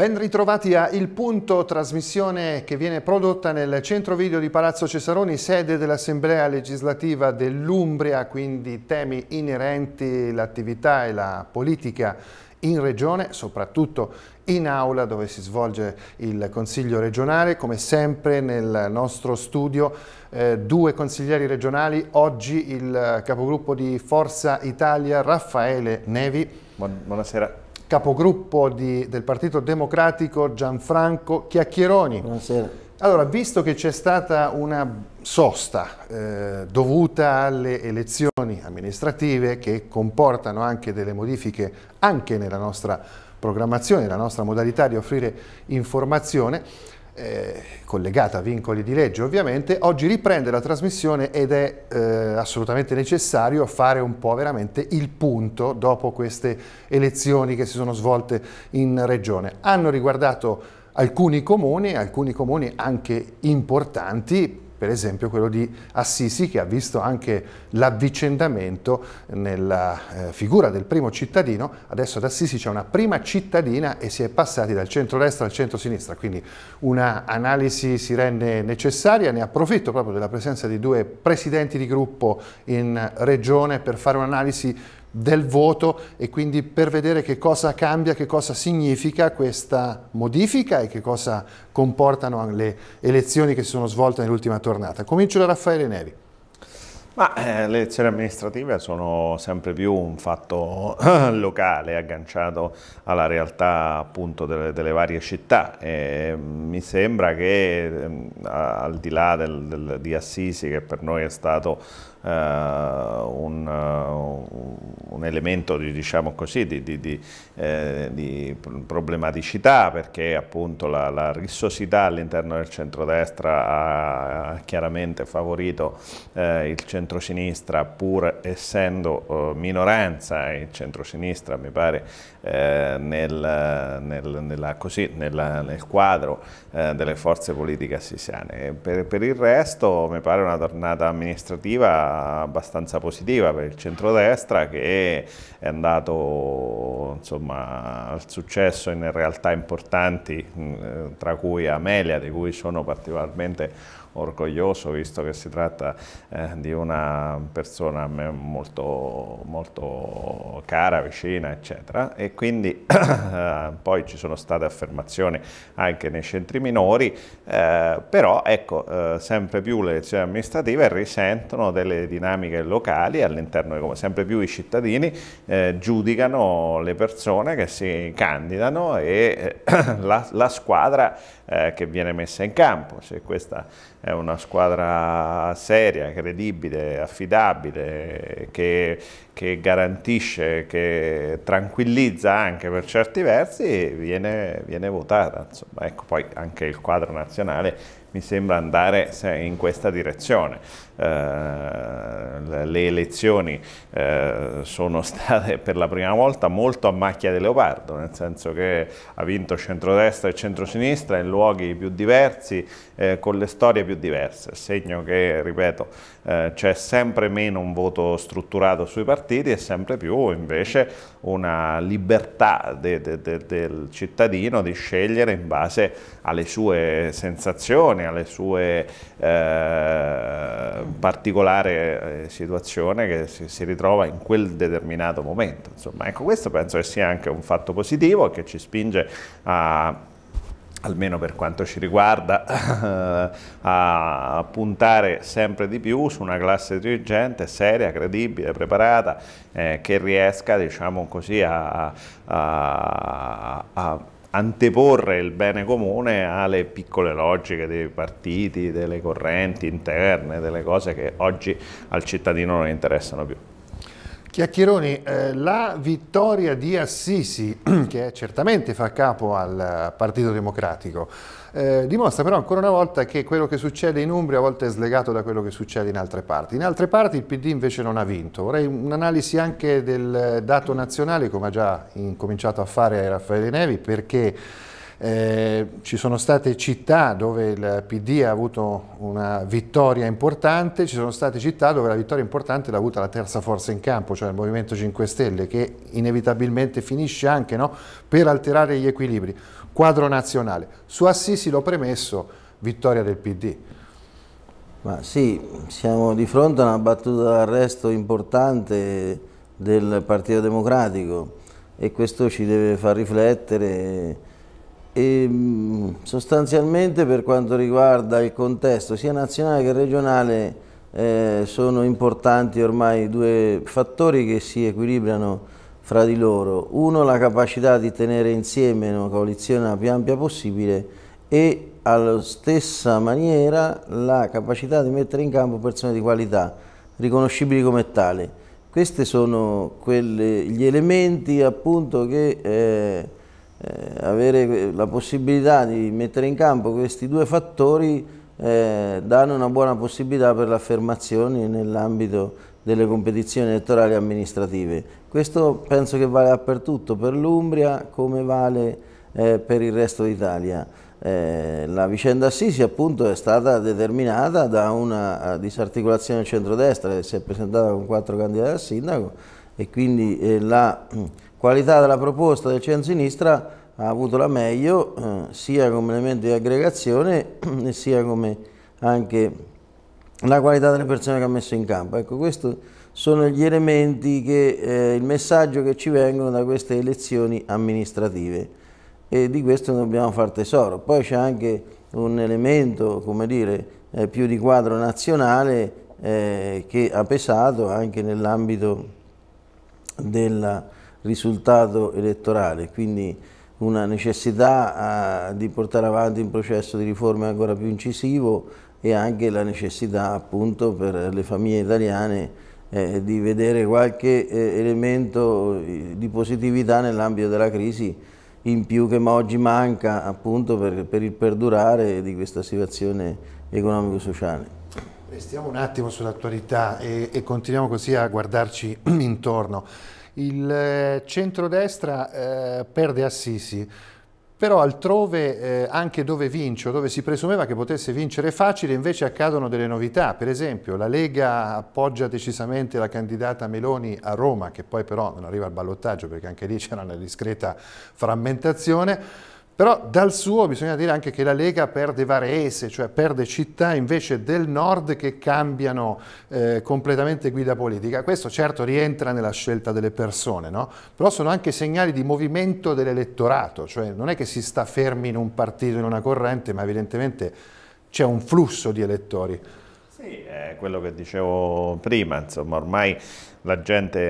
Ben ritrovati a Il Punto, trasmissione che viene prodotta nel centro video di Palazzo Cesaroni, sede dell'Assemblea legislativa dell'Umbria, quindi temi inerenti all'attività e alla politica in regione, soprattutto in aula dove si svolge il Consiglio regionale, come sempre nel nostro studio eh, due consiglieri regionali, oggi il capogruppo di Forza Italia Raffaele Nevi. Buonasera capogruppo di, del Partito Democratico Gianfranco Chiacchieroni. Buonasera. Allora, visto che c'è stata una sosta eh, dovuta alle elezioni amministrative che comportano anche delle modifiche anche nella nostra programmazione, nella nostra modalità di offrire informazione, collegata a vincoli di legge ovviamente, oggi riprende la trasmissione ed è eh, assolutamente necessario fare un po' veramente il punto dopo queste elezioni che si sono svolte in regione. Hanno riguardato alcuni comuni, alcuni comuni anche importanti, per esempio quello di Assisi che ha visto anche l'avvicendamento nella eh, figura del primo cittadino, adesso ad Assisi c'è una prima cittadina e si è passati dal centro-destra al centro-sinistra, quindi un'analisi si rende necessaria, ne approfitto proprio della presenza di due presidenti di gruppo in regione per fare un'analisi del voto e quindi per vedere che cosa cambia, che cosa significa questa modifica e che cosa comportano le elezioni che si sono svolte nell'ultima tornata. Comincio da Raffaele Neri. Ma, eh, le elezioni amministrative sono sempre più un fatto locale, agganciato alla realtà appunto delle, delle varie città. E, mm, mi sembra che mm, al di là del, del, di Assisi, che per noi è stato eh, un, eh, un, elemento di, diciamo così, di, di, eh, di, problematicità perché appunto la, la rissosità all'interno del centrodestra ha chiaramente favorito il centrosinistra pur essendo minoranza il centrosinistra mi pare nel, nel, nella, così, nella, nel quadro delle forze politiche assisiane. Per, per il resto mi pare una tornata amministrativa cosa abbastanza positiva per il centrodestra che è andato insomma, al successo in realtà importanti, mm, eh, tra cui Amelia, di cui sono particolarmente orgoglioso visto che si tratta eh, di una persona a me molto, molto cara, vicina eccetera e quindi eh, poi ci sono state affermazioni anche nei centri minori eh, però ecco eh, sempre più le elezioni amministrative risentono delle dinamiche locali all'interno di come sempre più i cittadini eh, giudicano le persone che si candidano e eh, la, la, squadra eh, che viene messa in campo. Se questa è una squadra seria, credibile, affidabile, che, che garantisce, che tranquillizza anche per certi versi, viene, viene votata. Insomma, ecco, poi anche il quadro nazionale mi sembra andare in questa direzione. Eh, le elezioni eh, sono state per la prima volta molto a macchia di leopardo, nel senso che ha vinto centrodestra e centrosinistra in luoghi più diversi, eh, con le storie più diverse, segno che, ripeto, eh, c'è sempre meno un voto strutturato sui partiti e sempre più invece una libertà de, de, de, del cittadino di scegliere in base alle sue sensazioni, alle sue eh, particolare eh, situazione che si, si ritrova in quel determinato momento. Insomma, ecco, questo penso che sia anche un fatto positivo che ci spinge a almeno per quanto ci riguarda, a puntare sempre di più su una classe dirigente seria, credibile, preparata, eh, che riesca diciamo così, a, a, a anteporre il bene comune alle piccole logiche dei partiti, delle correnti interne, delle cose che oggi al cittadino non interessano più. Chiacchieroni, eh, la vittoria di Assisi, che certamente fa capo al eh, Partito Democratico, eh, dimostra però ancora una volta che quello che succede in Umbria a volte è slegato da quello che succede in altre parti. In altre parti il PD invece non ha vinto. Vorrei un'analisi anche del dato nazionale, come ha già incominciato a fare Raffaele Nevi, perché eh, ci sono state città dove il PD ha avuto una vittoria importante, ci sono state città dove la vittoria importante l'ha avuta la terza forza in campo, cioè il Movimento 5 Stelle, che inevitabilmente finisce anche no, per alterare gli equilibri. Quadro nazionale. Su Assisi l'ho premesso, vittoria del PD. Ma sì, siamo di fronte a una battuta d'arresto importante del Partito Democratico e questo ci deve far riflettere e ehm, sostanzialmente per quanto riguarda il contesto sia nazionale che regionale eh, sono importanti ormai due fattori che si equilibrano fra di loro. Uno la capacità di tenere insieme una coalizione la più ampia possibile e alla stessa maniera la capacità di mettere in campo persone di qualità, riconoscibili come tale. Questi sono quelli, gli elementi appunto che eh, eh, avere la possibilità di mettere in campo questi due fattori eh, danno una buona possibilità per le affermazioni nell'ambito delle competizioni elettorali amministrative. Questo penso che vale dappertutto per l'Umbria come vale eh, per il resto d'Italia. Eh, la vicenda Sisi appunto è stata determinata da una eh, disarticolazione del centrodestra che si è presentata con quattro candidati al sindaco e quindi eh, la mm, Qualità della proposta del centro-sinistra ha avuto la meglio eh, sia come elemento di aggregazione eh, sia come anche la qualità delle persone che ha messo in campo. Ecco, questi sono gli elementi, che, eh, il messaggio che ci vengono da queste elezioni amministrative e di questo dobbiamo far tesoro. Poi c'è anche un elemento, come dire, eh, più di quadro nazionale eh, che ha pesato anche nell'ambito della risultato elettorale, quindi una necessità eh, di portare avanti un processo di riforme ancora più incisivo e anche la necessità appunto per le famiglie italiane eh, di vedere qualche eh, elemento eh, di positività nell'ambito della crisi in più che oggi manca appunto per, per il perdurare di questa situazione economico-sociale. Restiamo un attimo sull'attualità e, e continuiamo così a guardarci intorno. Il eh, centrodestra eh, perde Assisi, però altrove eh, anche dove vince o dove si presumeva che potesse vincere facile invece accadono delle novità, per esempio la Lega appoggia decisamente la candidata Meloni a Roma che poi però non arriva al ballottaggio perché anche lì c'era una discreta frammentazione, però dal suo bisogna dire anche che la Lega perde Varese, cioè perde città invece del nord che cambiano eh, completamente guida politica. Questo certo rientra nella scelta delle persone, no? però sono anche segnali di movimento dell'elettorato, cioè non è che si sta fermi in un partito, in una corrente, ma evidentemente c'è un flusso di elettori. Sì, è quello che dicevo prima, insomma ormai la gente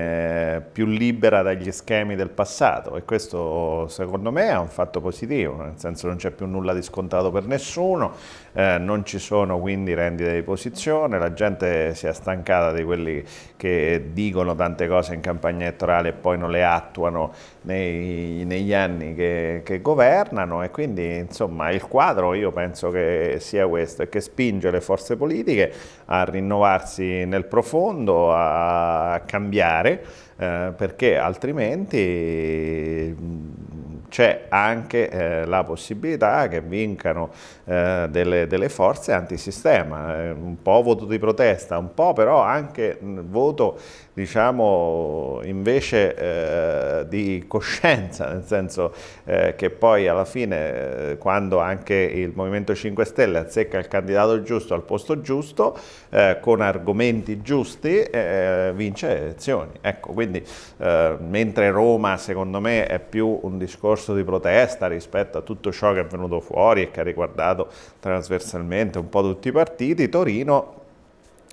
è più libera dagli schemi del passato e questo secondo me è un fatto positivo, nel senso non c'è più nulla di scontato per nessuno, eh, non ci sono quindi rendite di posizione, la gente si è stancata di quelli che dicono tante cose in campagna elettorale e poi non le attuano nei, negli anni che, che governano e quindi insomma il quadro io penso che sia questo e che spinge le forze politiche a rinnovarsi nel profondo, a cambiare eh, perché altrimenti c'è anche eh, la possibilità che vincano eh, delle, delle, forze antisistema, eh, un po' voto di protesta, un po' però anche mm, voto diciamo invece eh, di coscienza, nel senso eh, che poi alla fine eh, quando anche il Movimento 5 Stelle azzecca il candidato giusto al posto giusto, con argomenti giusti, vince le elezioni. Ecco, quindi mentre Roma secondo me è più un discorso discorso di protesta rispetto a tutto ciò che è venuto fuori e che ha riguardato trasversalmente un po' tutti i partiti, Torino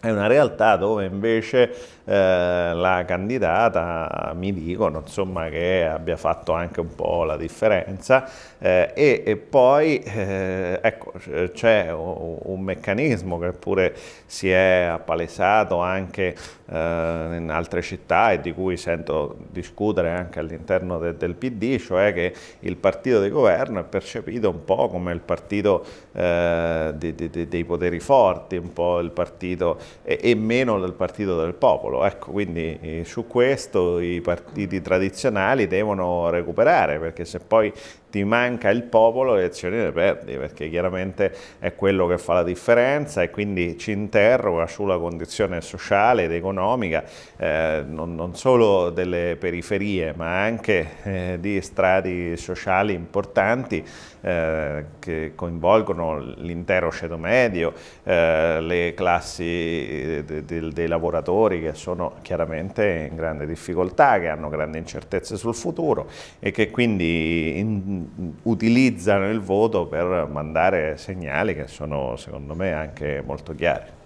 è una realtà dove invece eh, la candidata mi dicono insomma, che abbia fatto anche un po' la differenza eh, e, e, poi eh, ecco, c'è un, un, meccanismo che pure si è appalesato anche eh, in altre città e di cui sento discutere anche all'interno de, del PD, cioè che il partito di governo è percepito un po' come il partito eh, dei, dei, dei, poteri forti, un po' il partito e, e meno del partito del popolo. Ecco, quindi eh, su questo i partiti tradizionali devono recuperare perché se poi ti manca il popolo le azioni le perdi perché chiaramente è quello che fa la differenza e quindi ci interroga sulla condizione sociale ed economica eh, non, non, solo delle periferie ma anche eh, di strati sociali importanti eh, che coinvolgono l'intero ceto medio, eh, le classi eh, de, de, dei lavoratori che sono chiaramente in grande difficoltà, che hanno grandi incertezze sul futuro e che quindi in, utilizzano il voto per mandare segnali che sono secondo me anche molto chiari.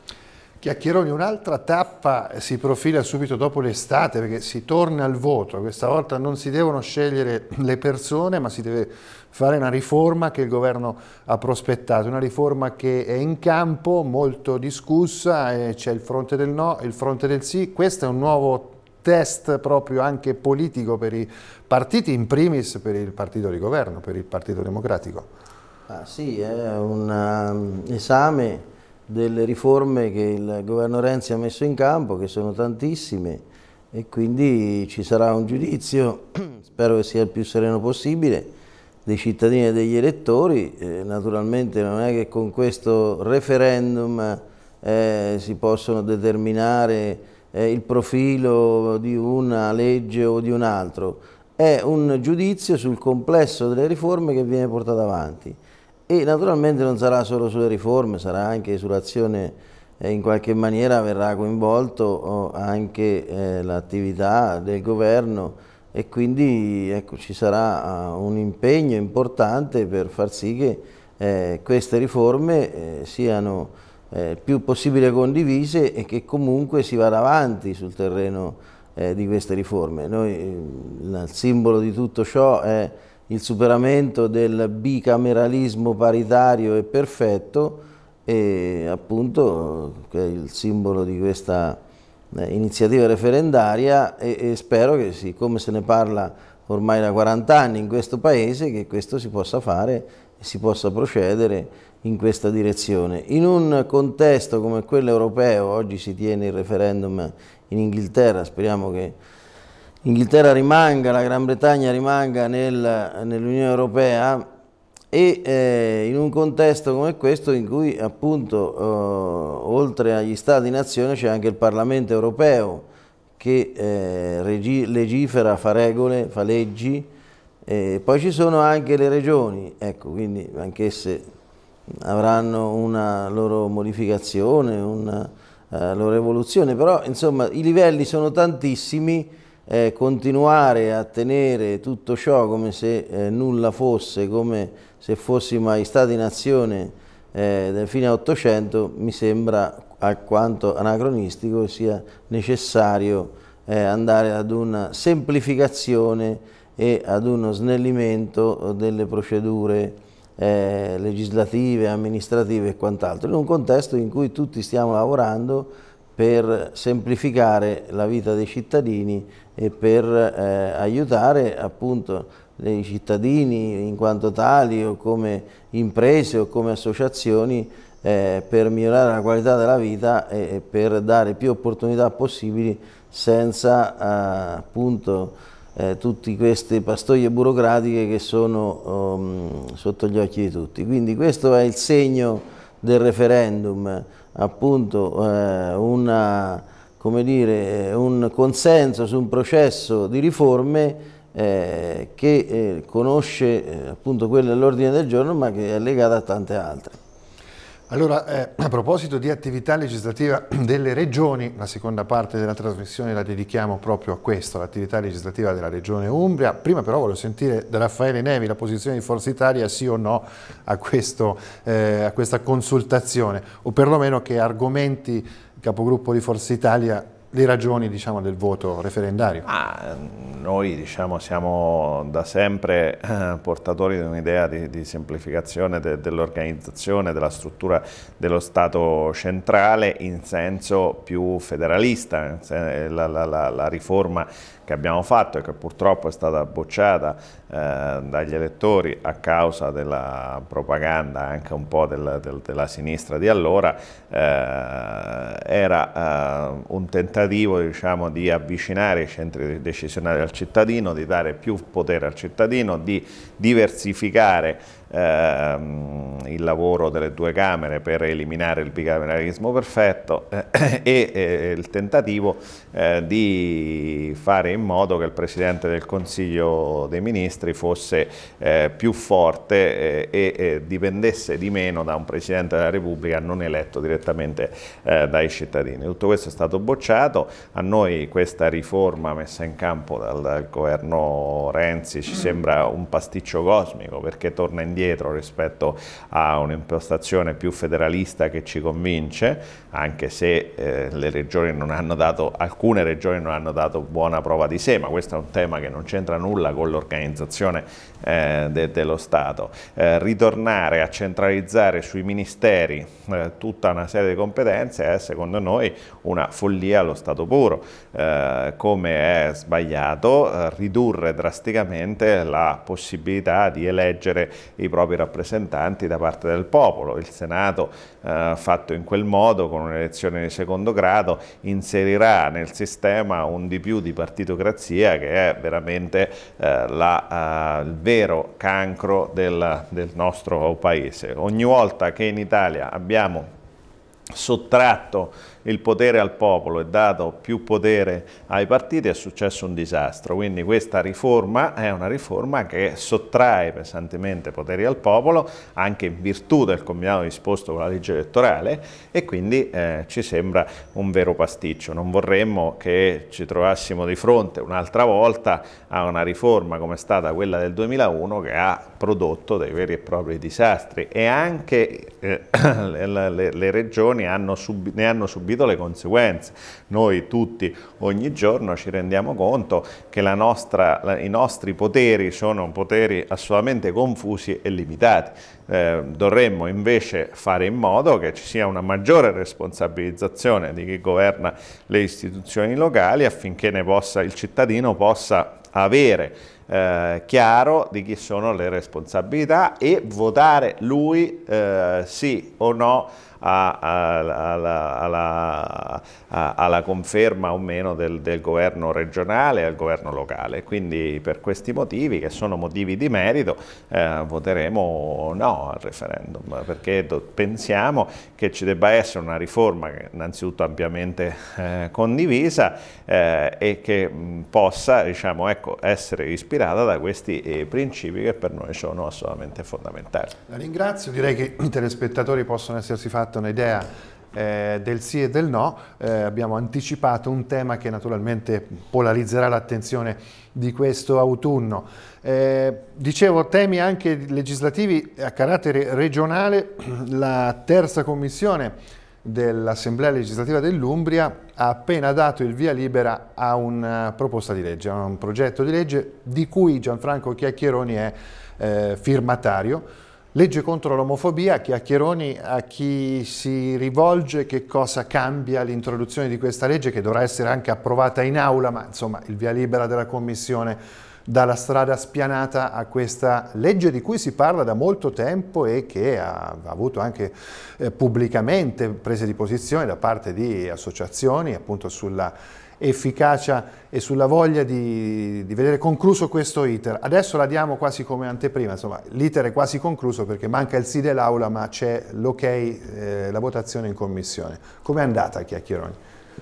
Chiacchieroni, un'altra tappa si profila subito dopo l'estate perché si torna al voto, questa volta non si devono scegliere le persone ma si deve fare una riforma che il governo ha prospettato, una riforma che è in campo, molto discussa, c'è il fronte del no, il fronte del sì, questo è un nuovo test proprio anche politico per i partiti, in primis per il partito di governo, per il Partito Democratico. Ah, sì, è un um, esame delle riforme che il governo Renzi ha messo in campo, che sono tantissime, e quindi ci sarà un giudizio, spero che sia il più sereno possibile, dei cittadini e degli elettori. Eh, naturalmente non è che con questo referendum eh, si possono determinare eh, il profilo di una legge o di un altro, è un giudizio sul complesso delle riforme che viene portato avanti e naturalmente non sarà solo sulle riforme, sarà anche sull'azione eh, in qualche maniera verrà coinvolto anche eh, l'attività del governo e quindi ecco, ci sarà eh, un impegno importante per far sì che eh, queste riforme eh, siano eh, più possibile condivise e che comunque si vada avanti sul terreno eh, di queste riforme. Noi, ehm, il simbolo di tutto ciò è il superamento del bicameralismo paritario e perfetto e appunto che è il simbolo di questa eh, iniziativa referendaria e, e spero che siccome se ne parla ormai da 40 anni in questo paese che questo si possa fare e si possa procedere in questa direzione. In un contesto come quello europeo, oggi si tiene il referendum in Inghilterra, speriamo che l'Inghilterra rimanga, la Gran Bretagna rimanga nel, nell'Unione Europea e eh, in un contesto come questo in cui appunto eh, oltre agli Stati nazione c'è anche il Parlamento Europeo che eh, regi, legifera, fa regole, fa leggi, eh, poi ci sono anche le regioni, ecco, quindi anch'esse avranno una loro modificazione, una eh, loro evoluzione, però insomma i livelli sono tantissimi, eh, continuare a tenere tutto ciò come se eh, nulla fosse, come se fossimo ai stati in azione eh, del fine 800 mi sembra alquanto anacronistico sia necessario eh, andare ad una semplificazione e ad uno snellimento delle procedure eh, legislative, amministrative e quant'altro, in un contesto in cui tutti stiamo lavorando per semplificare la vita dei cittadini e per eh, aiutare appunto i cittadini in quanto tali o come imprese o come associazioni eh, per migliorare la qualità della vita e, per dare più opportunità possibili senza eh, appunto eh, tutte queste pastoie burocratiche che sono um, sotto gli occhi di tutti. Quindi questo è il segno del referendum, appunto eh, una, dire, un consenso su un processo di riforme eh, che eh, conosce eh, appunto quella all'ordine del giorno ma che è legato a tante altre. Allora, eh, a proposito di attività legislativa delle regioni, la seconda parte della trasmissione la dedichiamo proprio a questo, all'attività legislativa della regione Umbria. Prima però voglio sentire da Raffaele Nevi la posizione di Forza Italia sì o no a, questo, eh, a questa consultazione, o perlomeno che argomenti il capogruppo di Forza Italia le ragioni diciamo, del voto referendario? Ah, noi diciamo, siamo da sempre eh, portatori di un'idea di, di, semplificazione de, dell'organizzazione, della struttura dello Stato centrale in senso più federalista. Eh, la, la, la, la riforma che abbiamo fatto e che purtroppo è stata bocciata eh, dagli elettori a causa della propaganda anche un po' del, del, della sinistra di allora, eh, era eh, un tentativo diciamo, di avvicinare i centri decisionali al cittadino, di dare più potere al cittadino, di diversificare ehm, il lavoro delle due Camere per eliminare il bicameralismo perfetto eh, e eh, il tentativo eh, di fare in modo che il Presidente del Consiglio dei Ministri fosse eh, più forte e dipendesse di meno da un Presidente della Repubblica non eletto direttamente dai cittadini. Tutto questo è stato bocciato, a noi questa riforma messa in campo dal, dal governo Renzi ci sembra un pasticcio pasticcio cosmico perché torna indietro rispetto a un'impostazione più federalista che ci convince, anche se eh, dato, alcune regioni non hanno dato buona prova di sé, ma questo è un tema che non c'entra nulla con l'organizzazione eh, de, dello Stato. Eh, ritornare a centralizzare sui ministeri eh, tutta una serie di competenze è secondo noi una follia allo Stato puro, eh, come è sbagliato eh, ridurre drasticamente la possibilità possibilità di eleggere i propri rappresentanti da parte del popolo. Il Senato, eh, fatto in quel modo, con un'elezione di secondo grado, inserirà nel sistema un di più di partitocrazia che è veramente eh, la, eh, il vero cancro del, del nostro paese. Ogni volta che in Italia abbiamo sottratto il potere al popolo e dato più potere ai partiti è successo un disastro, quindi questa riforma è una riforma che sottrae pesantemente poteri al popolo anche in virtù del combinato disposto con la legge elettorale e quindi eh, ci sembra un vero pasticcio, non vorremmo che ci trovassimo di fronte un'altra volta a una riforma come è stata quella del 2001 che ha prodotto dei veri e propri disastri e anche eh, le, le, le, regioni hanno ne hanno subito subito le conseguenze. Noi tutti ogni giorno ci rendiamo conto che nostra, la, i nostri poteri sono poteri assolutamente confusi e limitati eh, dovremmo invece fare in modo che ci sia una maggiore responsabilizzazione di chi governa le istituzioni locali affinché possa, il cittadino possa avere eh, chiaro di chi sono le responsabilità e votare lui eh, sì o no alla, alla, conferma o meno del, del governo regionale e al governo locale. Quindi per questi motivi, che sono motivi di merito, eh, voteremo no no al referendum, perché pensiamo che ci debba essere una riforma innanzitutto ampiamente eh, condivisa eh, e che mh, mm, possa diciamo, ecco, essere ispirata da questi eh, principi che per noi sono assolutamente fondamentali. La ringrazio, direi che i telespettatori possono essersi fatti un'idea eh, del sì e del no, eh, abbiamo anticipato un tema che naturalmente polarizzerà l'attenzione di questo autunno. Eh, dicevo, temi anche legislativi a carattere regionale, la terza commissione dell'Assemblea legislativa dell'Umbria ha appena dato il via libera a una proposta di legge, a un progetto di legge di cui Gianfranco Chiacchieroni è eh, firmatario Legge contro l'omofobia, chiacchieroni, a chi si rivolge, che cosa cambia l'introduzione di questa legge che dovrà essere anche approvata in aula, ma insomma il via libera della Commissione dalla strada spianata a questa legge di cui si parla da molto tempo e che ha, avuto anche eh, pubblicamente prese di posizione da parte di associazioni appunto sulla efficacia e sulla voglia di, di vedere concluso questo iter. Adesso la diamo quasi come anteprima, insomma l'iter è quasi concluso perché manca il sì dell'Aula ma c'è l'ok, eh, la votazione in Commissione. Com'è andata a Chiacchieroni?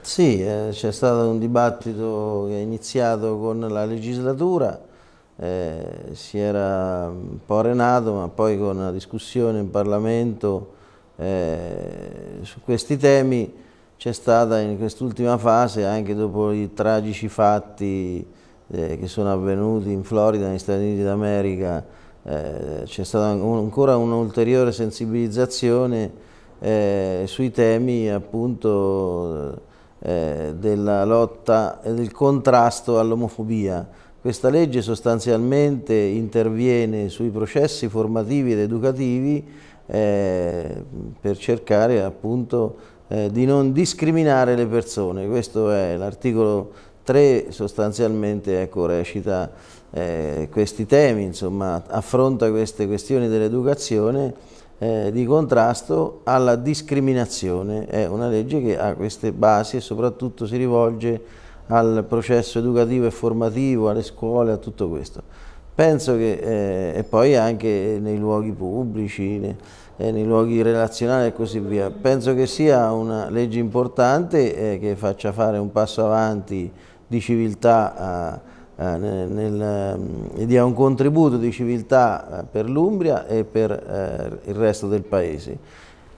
Sì, eh, c'è stato un dibattito che è iniziato con la legislatura, eh, si era un po' arenato, ma poi con la discussione in Parlamento eh, su questi temi c'è stata in quest'ultima fase, anche dopo i tragici fatti eh, che sono avvenuti in Florida, negli Stati Uniti d'America, eh, c'è stata un, ancora un'ulteriore sensibilizzazione eh, sui temi appunto eh, della lotta e del contrasto all'omofobia. Questa legge sostanzialmente interviene sui processi formativi ed educativi eh, per cercare appunto eh, di non discriminare le persone. Questo è l'articolo 3 sostanzialmente ecco, recita eh, questi temi, insomma, affronta queste questioni dell'educazione eh, di contrasto alla discriminazione. È una legge che ha queste basi e soprattutto si rivolge al processo educativo e formativo, alle scuole, a tutto questo. Penso che, eh, e poi anche nei luoghi pubblici, eh, nei luoghi relazionali e così via, penso che sia una legge importante eh, che faccia fare un passo avanti di civiltà eh, eh, nel, nel, ehm, dia un contributo di civiltà eh, per l'Umbria e per il resto del Paese.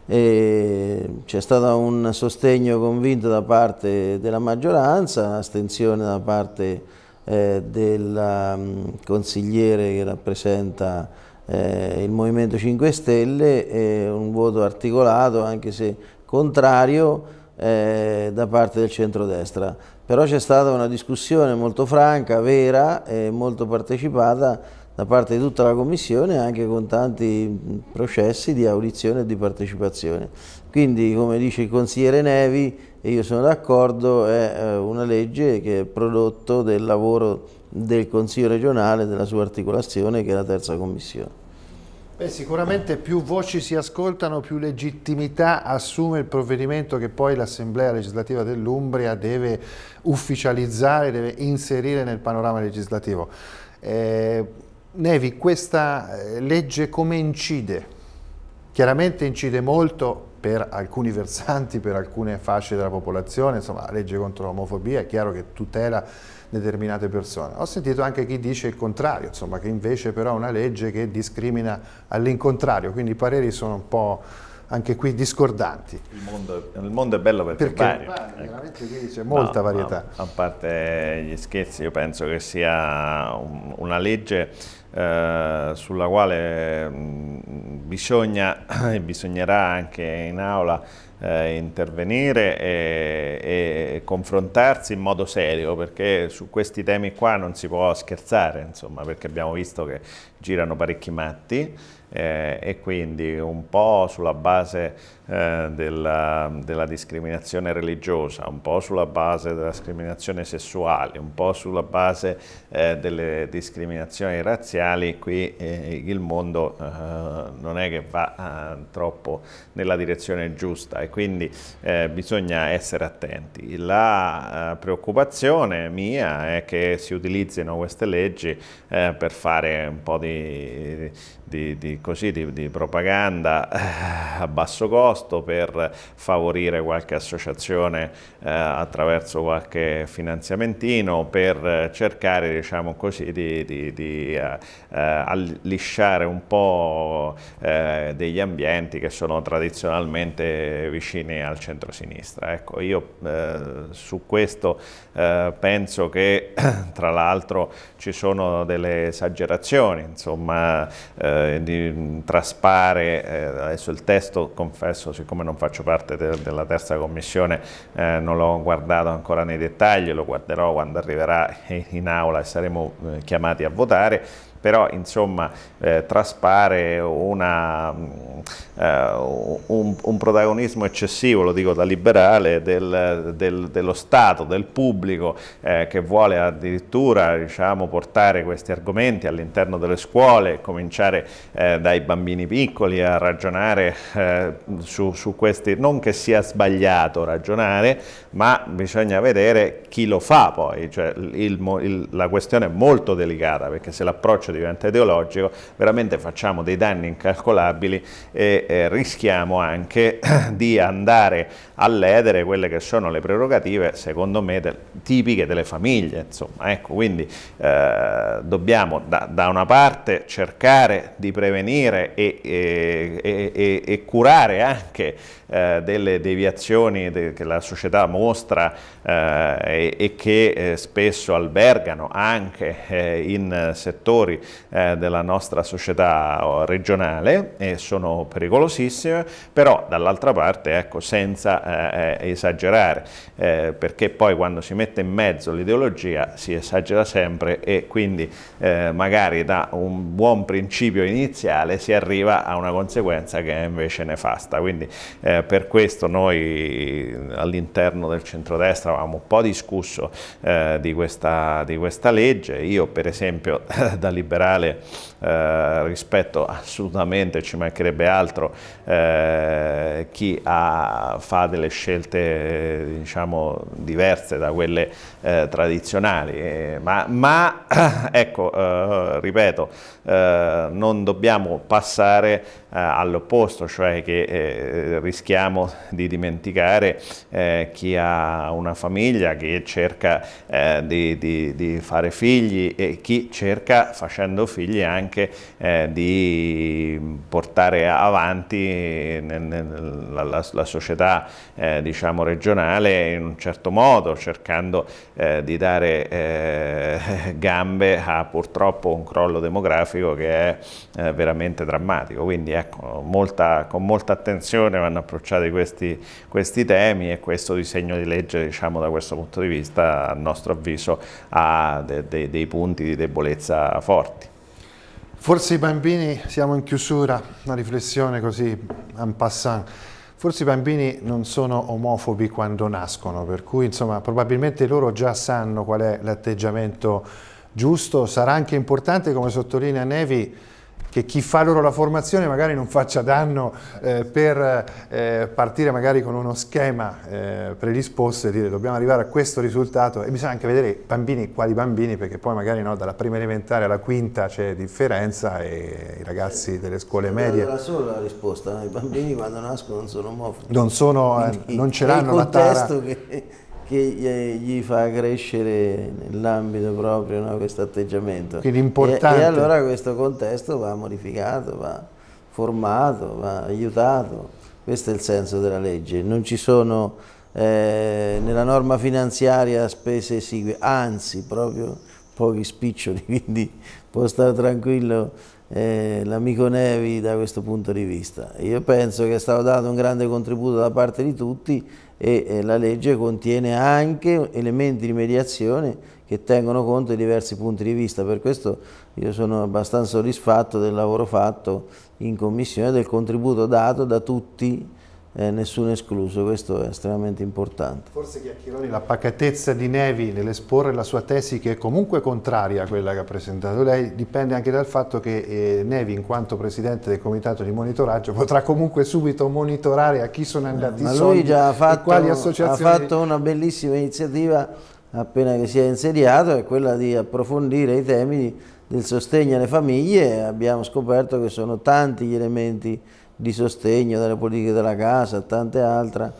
C'è stato un sostegno convinto da parte della maggioranza, un'astensione da parte eh, del mm, consigliere che rappresenta eh, il Movimento 5 Stelle, eh, un voto articolato anche se contrario eh, da parte del centrodestra. Però c'è stata una discussione molto franca, vera e molto partecipata da parte di tutta la Commissione anche con tanti mm, processi di audizione e di partecipazione. Quindi come dice il consigliere Nevi e io sono d'accordo, è eh, una legge che è prodotto del lavoro del Consiglio regionale, della sua articolazione che è la terza commissione. Beh, sicuramente più voci si ascoltano, più legittimità assume il provvedimento che poi l'Assemblea legislativa dell'Umbria deve ufficializzare, deve inserire nel panorama legislativo. Eh, Nevi, questa eh, legge come incide? Chiaramente incide molto per alcuni versanti, per alcune fasce della popolazione, insomma la legge contro l'omofobia è chiaro che tutela determinate persone. Ho sentito anche chi dice il contrario, insomma che invece però è una legge che discrimina all'incontrario, quindi i pareri sono un po' anche qui discordanti. Il mondo, il mondo è bello perché, perché varia. varia ecco. veramente qui c'è molta no, varietà. A, a parte gli scherzi, io penso che sia un, una legge eh, sulla quale mh, mm, bisogna, bisognerà anche in aula eh, intervenire e, e, confrontarsi in modo serio perché su questi temi qua non si può scherzare insomma perché abbiamo visto che girano parecchi matti eh, e quindi un po' sulla base eh, della, della, discriminazione religiosa, un po' sulla base della discriminazione sessuale, un po' sulla base eh, delle discriminazioni razziali, qui eh, il mondo eh, non è che va eh, troppo nella direzione giusta e quindi bisogna essere attenti. La preoccupazione mia è che si utilizzino queste leggi per fare un po' di di, di, così, di propaganda eh, a basso costo per favorire qualche associazione eh, attraverso qualche finanziamentino per cercare diciamo così, di, di, di eh, eh, allisciare un po' degli ambienti che sono tradizionalmente vicini al centro-sinistra. Ecco, io su questo penso che tra l'altro ci sono delle esagerazioni, insomma di, traspare, adesso il testo confesso siccome non faccio parte de della terza commissione non non l'ho guardato ancora nei dettagli, lo guarderò quando arriverà in aula e saremo eh, chiamati a votare, però insomma eh, traspare una, mm, eh, un, un, protagonismo eccessivo, lo dico da liberale, del, del, dello Stato, del pubblico eh, che vuole addirittura diciamo, portare questi argomenti all'interno delle scuole, cominciare eh, dai bambini piccoli a ragionare eh, su, su questi, non che sia sbagliato ragionare, ma bisogna vedere chi lo fa poi, cioè, il, il, la questione è molto delicata perché se l'approccio diventa ideologico veramente facciamo dei danni incalcolabili e eh, rischiamo anche di andare a ledere quelle che sono le prerogative secondo me del, tipiche delle famiglie, insomma, ecco, quindi eh, dobbiamo da, da, una parte cercare di prevenire e, e, e, e curare anche eh, delle deviazioni de che la società mostra eh, e, e, che eh, spesso albergano anche eh, in settori eh, della nostra società oh, regionale e sono pericolosissime, però dall'altra parte ecco, senza esagerare, perché poi quando si mette in mezzo l'ideologia si esagera sempre e quindi magari da un buon principio iniziale si arriva a una conseguenza che è invece nefasta. Quindi eh, per questo noi all'interno del centrodestra avevamo un po' discusso eh, di, questa, di, questa, legge, io per esempio da liberale eh, rispetto assolutamente, ci mancherebbe altro, eh, chi ha, fa delle scelte diciamo, diverse da quelle eh, tradizionali, eh, ma, ma ecco, ripeto, non dobbiamo passare eh, all'opposto, cioè che eh, rischiamo di dimenticare eh, chi ha una famiglia, chi cerca eh, di, di, di, fare figli e chi cerca facendo figli anche eh, di portare avanti nel, nel, la, la, la, società eh, diciamo regionale in un certo modo, cercando di dare gambe a purtroppo un crollo demografico che è veramente drammatico. Quindi, Ecco, molta, con molta attenzione vanno approcciati questi, questi, temi e questo disegno di legge diciamo, da questo punto di vista a nostro avviso ha de, de, dei punti di debolezza forti. Forse i bambini, siamo in chiusura, una riflessione così en passant, forse i bambini non sono omofobi quando nascono, per cui insomma probabilmente loro già sanno qual è l'atteggiamento giusto, sarà anche importante come sottolinea Nevi che chi fa loro la formazione magari non faccia danno eh, per eh, partire magari con uno schema eh, predisposto e dire dobbiamo arrivare a questo risultato e bisogna anche vedere bambini quali bambini perché poi magari no, dalla prima elementare alla quinta c'è differenza e i ragazzi delle scuole medie... Era solo la risposta, i bambini quando nascono non sono omofili. Non, sono, eh, non ce l'hanno la tara. Che che gli fa crescere nell'ambito proprio no, questo atteggiamento. Quindi importante. E, e, allora questo contesto va modificato, va formato, va aiutato. Questo è il senso della legge. Non ci sono eh, nella norma finanziaria spese esigue, anzi proprio pochi spiccioli, quindi può stare tranquillo eh, l'amico Nevi da questo punto di vista. Io penso che è stato dato un grande contributo da parte di tutti e eh, la legge contiene anche elementi di mediazione che tengono conto di diversi punti di vista. Per questo io sono abbastanza soddisfatto del lavoro fatto in Commissione, del contributo dato da tutti eh, nessuno escluso, questo è estremamente importante. Forse Chiacchieroni la pacatezza di Nevi nell'esporre la sua tesi che è comunque contraria a quella che ha presentato lei dipende anche dal fatto che eh, Nevi in quanto presidente del comitato di monitoraggio potrà comunque subito monitorare a chi sono andati eh, ma i lui già ha fatto, quali associazioni. Ha fatto una bellissima iniziativa appena che si è insediato è quella di approfondire i temi del sostegno alle famiglie abbiamo scoperto che sono tanti gli elementi di sostegno delle politiche della casa, e tante altre.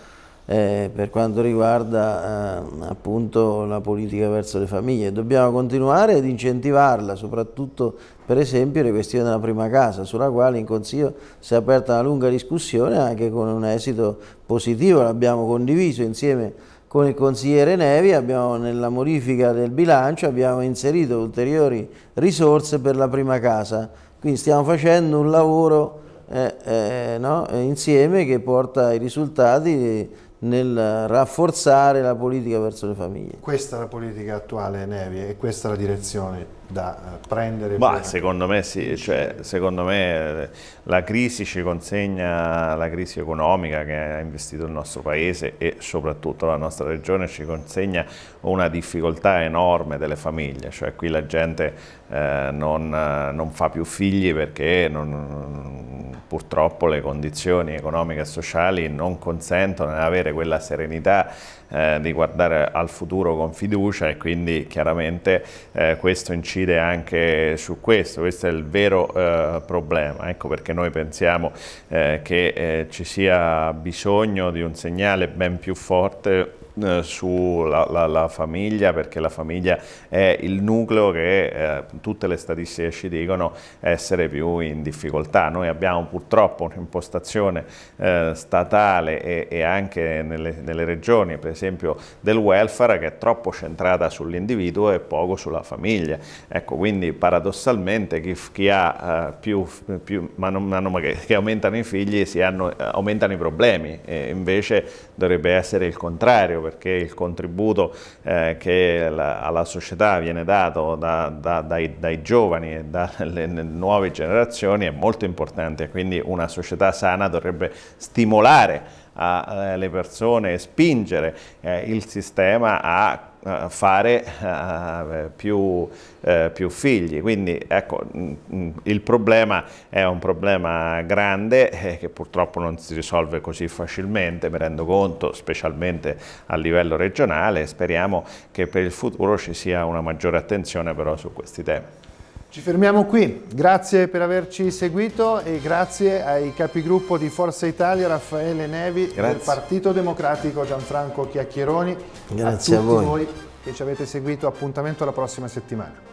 Eh, per quanto riguarda eh, appunto la politica verso le famiglie. Dobbiamo continuare ad incentivarla, soprattutto per esempio le questioni della prima casa, sulla quale in Consiglio si è aperta una lunga discussione anche con un esito positivo, l'abbiamo condiviso insieme con il consigliere Nevi, abbiamo, nella modifica del bilancio abbiamo inserito ulteriori risorse per la prima casa, quindi stiamo facendo un lavoro eh, eh, no? insieme che porta i risultati nel rafforzare la politica verso le famiglie. Questa è la politica attuale, Nevi, e questa è la direzione da eh, prendere? Ma per... secondo me sì, cioè, secondo me eh, la crisi ci consegna, la crisi economica che ha investito il nostro paese e soprattutto la nostra regione ci consegna una difficoltà enorme delle famiglie, cioè qui la gente eh, non, eh, non, fa più figli perché non, purtroppo le condizioni economiche e sociali non consentono di avere quella serenità eh, di guardare al futuro con fiducia e quindi chiaramente eh, questo incide anche su questo, questo è il vero eh, problema, ecco perché noi pensiamo eh, che eh, ci sia bisogno di un segnale ben più forte eh, sulla la, la famiglia, perché la famiglia è il nucleo che eh, tutte le statistiche ci dicono essere più in difficoltà. Noi abbiamo purtroppo un'impostazione eh, statale e, e anche nelle, nelle, regioni, per esempio, del welfare che è troppo centrata sull'individuo e poco sulla famiglia. Ecco, quindi paradossalmente chi, chi ha eh, più, più mano, mano che, che, aumentano i figli si hanno, eh, aumentano i problemi, invece dovrebbe essere il contrario perché il contributo eh, che la, alla società viene dato da, da, dai, dai, giovani e dalle nuove generazioni è molto importante, quindi una società sana dovrebbe stimolare alle eh, persone e spingere eh, il sistema a eh, fare uh, più, uh, più, figli. Quindi ecco, il problema è un problema grande eh, che purtroppo non si risolve così facilmente, mi rendo conto, specialmente a livello regionale. Speriamo che per il futuro ci sia una maggiore attenzione però su questi temi. Ci fermiamo qui, grazie per averci seguito e grazie ai capigruppo di Forza Italia Raffaele Nevi grazie. del Partito Democratico Gianfranco Chiacchieroni. Grazie a, tutti a voi. voi che ci avete seguito, appuntamento alla prossima settimana.